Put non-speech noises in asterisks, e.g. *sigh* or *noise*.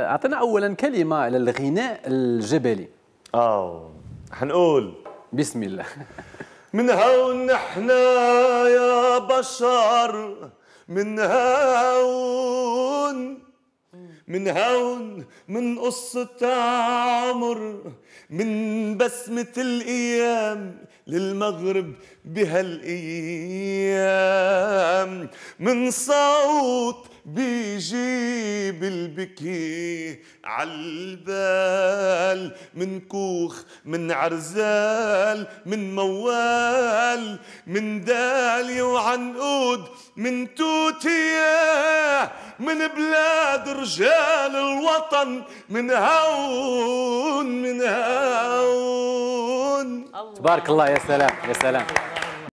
اعطينا اولا كلمه على الغناء الجبلي اه حنقول بسم الله *laughs* من هون نحنا يا بشر من هون من هون من قصة عمر من بسمة الأيام للمغرب بهالأيام من صوت بيجي بالبكي عالبال من كوخ من عرزال من موال من دالي وعنقود من توتية من بلاد رجال الوطن من هون من هون تبارك الله يا سلام يا سلام